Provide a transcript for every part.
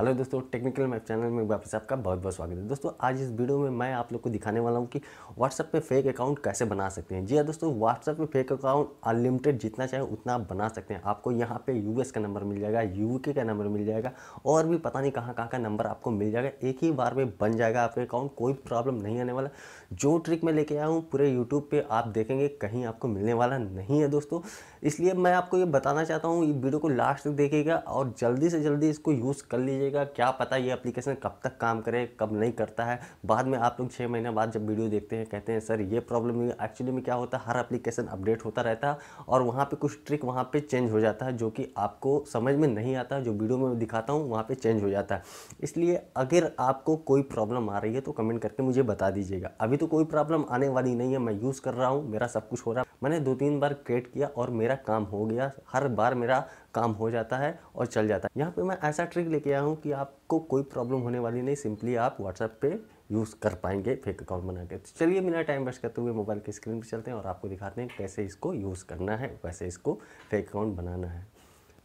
hello दोस्तों technical map channel में वापस आपका बहुत बहुत स्वागत है दोस्तों आज इस वीडियो में मैं आप लोग को दिखाने वाला हूँ कि व्हाट्सअप पे फेक अकाउंट कैसे बना सकते हैं जी हाँ दोस्तों व्हाट्सअप पे फेक अकाउंट अनलिमिटेड जितना चाहे उतना आप बना सकते हैं आपको यहाँ पे यू का नंबर मिल जाएगा यूके का नंबर मिल जाएगा और भी पता नहीं कहाँ कहाँ का नंबर आपको मिल जाएगा एक ही बार में बन जाएगा आपका अकाउंट कोई प्रॉब्लम नहीं आने वाला जो ट्रिक मैं लेके आया हूँ पूरे यूट्यूब पर आप देखेंगे कहीं आपको मिलने वाला नहीं है दोस्तों इसलिए मैं आपको ये बताना चाहता हूँ ये वीडियो को लास्ट तक देखिएगा और जल्दी से जल्दी इसको यूज़ कर लीजिएगा कीजिएगा क्या पता ये एप्लीकेशन कब तक काम करे कब नहीं करता है बाद में आप लोग छः महीने बाद जब वीडियो देखते हैं कहते हैं सर ये प्रॉब्लम हुई एक्चुअली में क्या होता है हर एप्लीकेशन अपडेट होता रहता है और वहाँ पर कुछ ट्रिक वहाँ पर चेंज हो जाता है जो कि आपको समझ में नहीं आता जो वीडियो में दिखाता हूँ वहाँ पर चेंज हो जाता है इसलिए अगर आपको कोई प्रॉब्लम आ रही है तो कमेंट करके मुझे बता दीजिएगा अभी तो कोई प्रॉब्लम आने वाली नहीं है मैं यूज़ कर रहा हूँ मेरा सब कुछ हो रहा है मैंने दो तीन बार क्रिएट किया और मेरा काम हो गया हर बार मेरा काम हो जाता है और चल जाता है यहाँ पे मैं ऐसा ट्रिक लेके आया हूँ कि आपको कोई प्रॉब्लम होने वाली नहीं सिंपली आप व्हाट्सएप पे यूज़ कर पाएंगे फेक अकाउंट बना के तो चलिए बिना टाइम वेस्ट करते हुए मोबाइल की स्क्रीन पर चलते हैं और आपको दिखाते हैं कैसे इसको यूज़ करना है वैसे इसको फेक अकाउंट बनाना है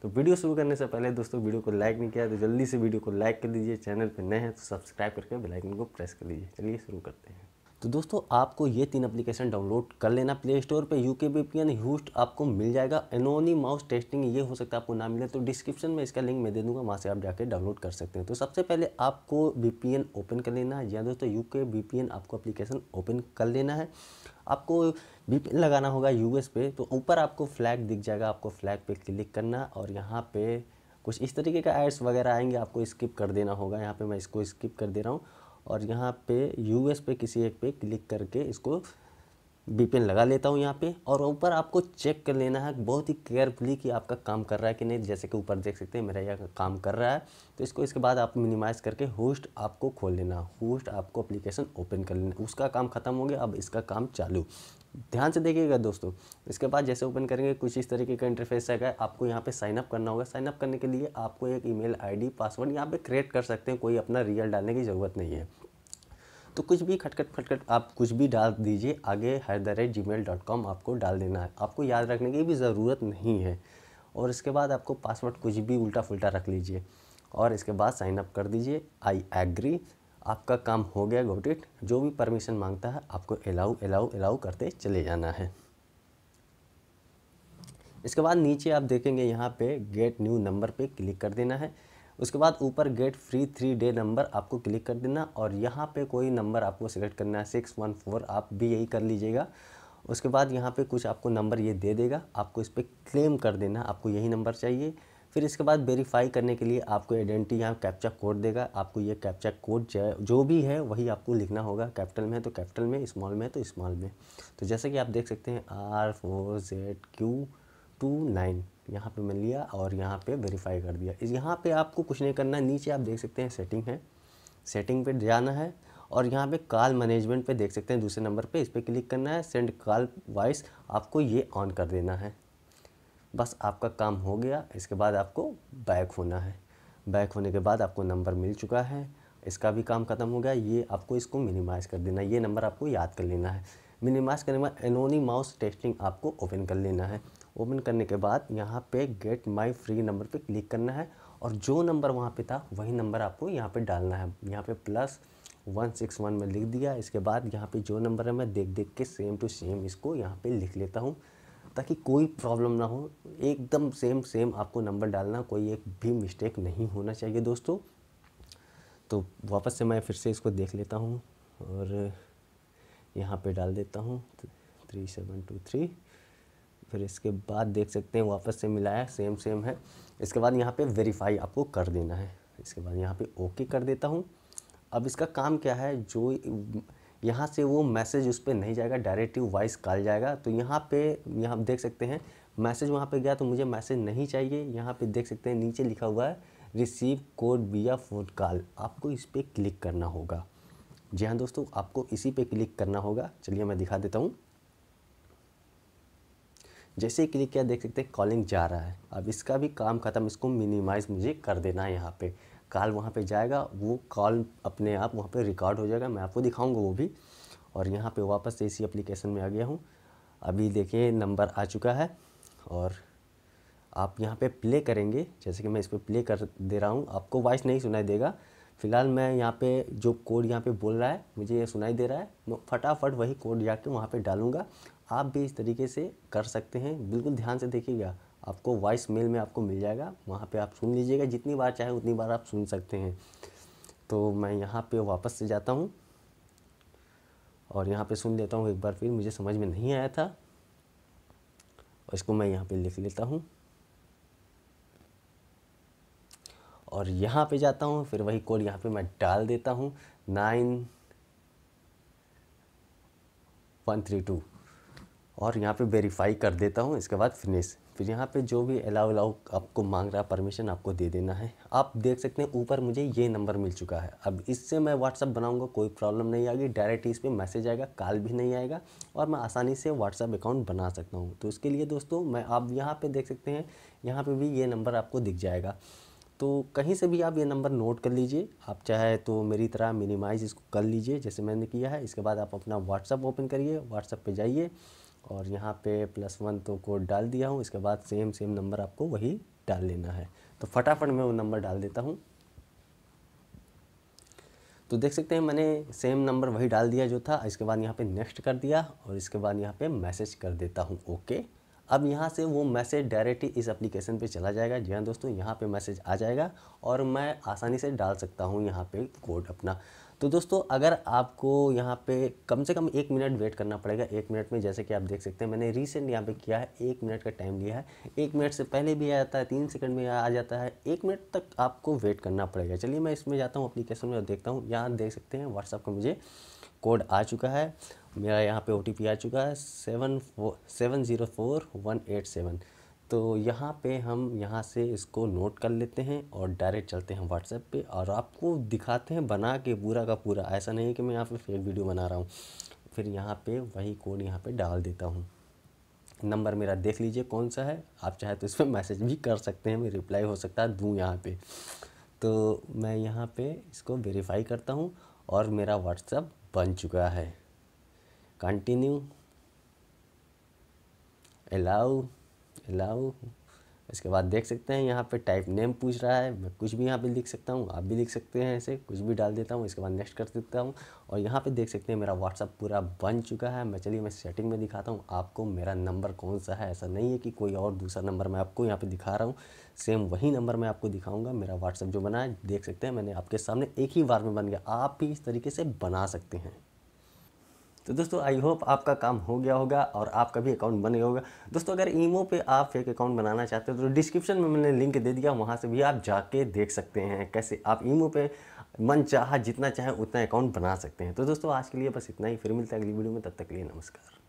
तो वीडियो शुरू करने से पहले दोस्तों वीडियो को लाइक नहीं किया तो जल्दी से वीडियो को लाइक कर दीजिए चैनल पर नए हैं तो सब्सक्राइब करके बेलाइकन को प्रेस कर लीजिए चलिए शुरू करते हैं तो दोस्तों आपको ये तीन एप्लीकेशन डाउनलोड कर लेना प्ले स्टोर पर U K B P N यूस्ट आपको मिल जाएगा एनोनी माउस टेस्टिंग ये हो सकता है आपको ना मिले तो डिस्क्रिप्शन में इसका लिंक मैं दे दूंगा वहाँ से आप जाकर डाउनलोड कर सकते हैं तो सबसे पहले आपको वी पी एन ओपन कर लेना है या दोस्तों U K B P N आपको एप्लीकेशन ओपन कर लेना है आपको वी पी एन लगाना होगा यू एस पे तो ऊपर आपको फ्लैग दिख जाएगा आपको फ्लैग पर क्लिक करना और यहाँ पर कुछ इस तरीके का एड्स वगैरह आएंगे आपको स्किप कर देना होगा यहाँ पर मैं इसको स्किप कर दे रहा हूँ और यहाँ पे यूएस पे किसी एक पे क्लिक करके इसको बीपीएन लगा लेता हूँ यहाँ पे और ऊपर आपको चेक कर लेना है बहुत ही केयरफुली कि आपका काम कर रहा है कि नहीं जैसे कि ऊपर देख सकते हैं मेरा यह काम कर रहा है तो इसको इसके बाद आप मिनिमाइज़ करके होस्ट आपको खोल लेना होस्ट आपको अप्लीकेशन ओपन कर लेना उसका काम खत्म हो गया अब इसका काम चालू ध्यान से देखिएगा दोस्तों इसके बाद जैसे ओपन करेंगे कुछ इस तरीके का इंटरफेस आएगा आपको यहाँ पे साइन अप करना होगा साइन अप करने के लिए आपको एक ईमेल आईडी पासवर्ड यहाँ पे क्रिएट कर सकते हैं कोई अपना रियल डालने की ज़रूरत नहीं है तो कुछ भी खटखट खटखट आप कुछ भी डाल दीजिए आगे हर the rate Gmail dot com आपको डाल देना है आपको याद रखने की भी ज़रूरत नहीं है और इसके बाद आपको पासवर्ड कुछ भी उल्टा फुलटा रख लीजिए और इसके बाद साइन अप कर दीजिए आई एग्री आपका काम हो गया गोट इट जो भी परमिशन मांगता है आपको अलाउ अलाउ अलाउ करते चले जाना है इसके बाद नीचे आप देखेंगे यहाँ पे गेट न्यू नंबर पे क्लिक कर देना है उसके बाद ऊपर get free three day number आपको क्लिक कर देना और यहाँ पे कोई नंबर आपको सेलेक्ट करना है सिक्स वन फोर आप भी यही कर लीजिएगा उसके बाद यहाँ पे कुछ आपको नंबर ये दे देगा आपको इस पर क्लेम कर देना आपको यही नंबर चाहिए फिर इसके बाद वेरीफाई करने के लिए आपको आइडेंटिटी यहाँ कैप्चा कोड देगा आपको ये कैप्चा कोड जो भी है वही आपको लिखना होगा कैपिटल तो तो में तो कैपिटल में स्मॉल में तो स्मॉल में तो जैसे कि आप देख सकते हैं R four Z Q two nine यहाँ पे मैं लिया और यहाँ पे वेरीफाई कर दिया इस यहाँ पे आपको कुछ नहीं करना नीचे आप देख सकते हैं सेटिंग है सेटिंग पे जाना है और यहाँ पे कॉल मैनेजमेंट पे देख सकते हैं दूसरे नंबर पे इस पर क्लिक करना है सेंड कॉल वॉइस आपको ये ऑन कर देना है बस आपका काम हो गया इसके बाद आपको बैक होना है बैक होने के बाद आपको नंबर मिल चुका है इसका भी काम ख़त्म हो गया ये आपको इसको मिनिमाइज़ कर देना है ये नंबर आपको याद कर लेना है मिनिमाइज़ करने के बाद एनोनी माउस टेस्टिंग आपको ओपन कर लेना है ओपन करने के बाद यहाँ पे गेट माई फ्री नंबर पे क्लिक करना है और जो नंबर वहाँ पे था वही नंबर आपको यहाँ पे डालना है यहाँ पे प्लस वन सिक्स वन में लिख दिया इसके बाद यहाँ पे जो नंबर है मैं देख देख के सेम टू सेम इसको यहाँ पे लिख लेता हूँ ताकि कोई प्रॉब्लम ना हो एकदम सेम सेम आपको नंबर डालना कोई एक भी मिस्टेक नहीं होना चाहिए दोस्तों तो वापस से मैं फिर से इसको देख लेता हूँ और यहाँ पे डाल देता हूँ थ्री सेवन टू थ्री फिर इसके बाद देख सकते हैं वापस से मिलाया सेम सेम है इसके बाद यहाँ पे वेरीफाई आपको कर देना है इसके बाद यहाँ पे ओके कर देता हूँ अब इसका काम क्या है जो यहाँ से वो मैसेज उस पर नहीं जाएगा डायरेक्ट वॉइस कॉल जाएगा तो यहाँ पे यहाँ देख सकते हैं मैसेज वहाँ पे गया तो मुझे मैसेज नहीं चाहिए यहाँ पे देख सकते हैं नीचे लिखा हुआ है receive code via phone call आपको इस पर क्लिक करना होगा जी हाँ दोस्तों आपको इसी पे क्लिक करना होगा चलिए मैं दिखा देता हूँ जैसे ही क्लिक किया देख सकते हैं कॉलिंग जा रहा है अब इसका भी काम ख़त्म इसको मिनिमाइज़ मुझे कर देना है यहाँ पे कॉल वहाँ पे जाएगा वो कॉल अपने आप वहाँ पे रिकॉर्ड हो जाएगा मैं आपको दिखाऊंगा वो भी और यहाँ पे वापस इसी एप्लीकेशन में आ गया हूँ अभी देखिए नंबर आ चुका है और आप यहाँ पे प्ले करेंगे जैसे कि मैं इस पर प्ले कर दे रहा हूँ आपको वॉइस नहीं सुनाई देगा फ़िलहाल मैं यहाँ पे जो कोड यहाँ पे बोल रहा है मुझे ये सुनाई दे रहा है मैं फटाफट वही कोड जाके वहाँ पे डालूंगा आप भी इस तरीके से कर सकते हैं बिल्कुल ध्यान से देखिएगा आपको वॉइस मेल में आपको मिल जाएगा वहाँ पे आप सुन लीजिएगा जितनी बार चाहे उतनी बार आप सुन सकते हैं तो मैं यहाँ पे वापस से जाता हूँ और यहाँ पे सुन लेता हूँ एक बार फिर मुझे समझ में नहीं आया था और इसको मैं यहाँ पे लिख लेता हूँ और यहाँ पे जाता हूँ फिर वही कोड यहाँ पे मैं डाल देता हूँ नाइन वन थ्री टू और यहाँ पे वेरीफाई कर देता हूँ इसके बाद फिनिश फिर यहाँ पे जो भी अलाउ अलाउ आपको मांग रहा परमिशन आपको दे देना है आप देख सकते हैं ऊपर मुझे ये नंबर मिल चुका है अब इससे मैं व्हाट्सअप बनाऊँगा कोई प्रॉब्लम नहीं आएगी डायरेक्ट इस पर मैसेज आएगा कॉल भी नहीं आएगा और मैं आसानी से व्हाट्सअप अकाउंट बना सकता हूँ तो इसके लिए दोस्तों मैं आप यहाँ पर देख सकते हैं यहाँ पर भी ये नंबर आपको दिख जाएगा तो कहीं से भी आप ये नंबर नोट कर लीजिए आप चाहे तो मेरी तरह मिनिमाइज़ इसको कर लीजिए जैसे मैंने किया है इसके बाद आप अपना व्हाट्सअप ओपन करिए व्हाट्सअप पे जाइए और यहाँ पे प्लस वन तो कोड डाल दिया हूँ इसके बाद सेम सेम नंबर आपको वही डाल लेना है तो फटाफट मैं वो नंबर डाल देता हूँ तो देख सकते हैं मैंने सेम नंबर वही डाल दिया जो था इसके बाद यहाँ पे नेक्स्ट कर दिया और इसके बाद यहाँ पे मैसेज कर देता हूँ ओके अब यहाँ से वो मैसेज डायरेक्ट ही इस एप्लीकेशन पे चला जाएगा जी हाँ दोस्तों यहाँ पे मैसेज आ जाएगा और मैं आसानी से डाल सकता हूँ यहाँ पे कोड अपना तो दोस्तों अगर आपको यहाँ पे कम से कम एक मिनट वेट करना पड़ेगा एक मिनट में जैसे कि आप देख सकते हैं मैंने रिसेंट यहाँ पे किया है एक मिनट का टाइम लिया है एक मिनट से पहले भी आ जाता है तीन सेकंड में आ जाता है एक मिनट तक आपको वेट करना पड़ेगा चलिए मैं इसमें जाता हूँ अप्लीकेशन में देखता हूँ यहाँ देख सकते हैं व्हाट्सअप का मुझे कोड आ चुका है मेरा यहाँ पर ओ आ चुका है seven seven zero four one eight seven तो यहाँ पे हम यहाँ से इसको नोट कर लेते हैं और डायरेक्ट चलते हैं व्हाट्सएप पे और आपको दिखाते हैं बना के पूरा का पूरा ऐसा नहीं है कि मैं यहाँ पे फेक वीडियो बना रहा हूँ फिर यहाँ पे वही कोड यहाँ पे डाल देता हूँ नंबर मेरा देख लीजिए कौन सा है आप चाहे तो इस पर मैसेज भी कर सकते हैं मैं रिप्लाई हो सकता है दूँ यहाँ पर तो मैं यहाँ पर इसको वेरीफाई करता हूँ और मेरा व्हाट्सअप बन चुका है कंटिन्यू अलाउ लाऊँ इसके बाद देख सकते हैं यहाँ पे टाइप नेम पूछ रहा है मैं कुछ भी यहाँ पे लिख सकता हूँ आप भी लिख सकते हैं ऐसे कुछ भी डाल देता हूँ इसके बाद नेक्स्ट कर देता हूँ और यहाँ पे देख सकते हैं मेरा व्हाट्सअप पूरा बन चुका है मैं चलिए मैं सेटिंग में दिखाता हूँ आपको मेरा नंबर कौन सा है ऐसा नहीं है कि कोई और दूसरा नंबर मैं आपको यहाँ पर दिखा रहा हूँ सेम वही नंबर मैं आपको दिखाऊँगा मेरा व्हाट्सअप जो बना है देख सकते हैं मैंने आपके सामने एक ही बार में बन गया आप भी इस तरीके से बना सकते हैं तो दोस्तों आई होप आपका काम हो गया होगा और आपका भी अकाउंट बन गया होगा दोस्तों अगर ईमो पे आप फेक अकाउंट बनाना चाहते हो तो डिस्क्रिप्शन में मैंने लिंक दे दिया वहाँ से भी आप जाके देख सकते हैं कैसे आप ईमो पे मन चाह जितना चाहे उतना अकाउंट बना सकते हैं तो दोस्तों आज के लिए बस इतना ही फिर मिलता है अगली वीडियो में तब तक के लिए नमस्कार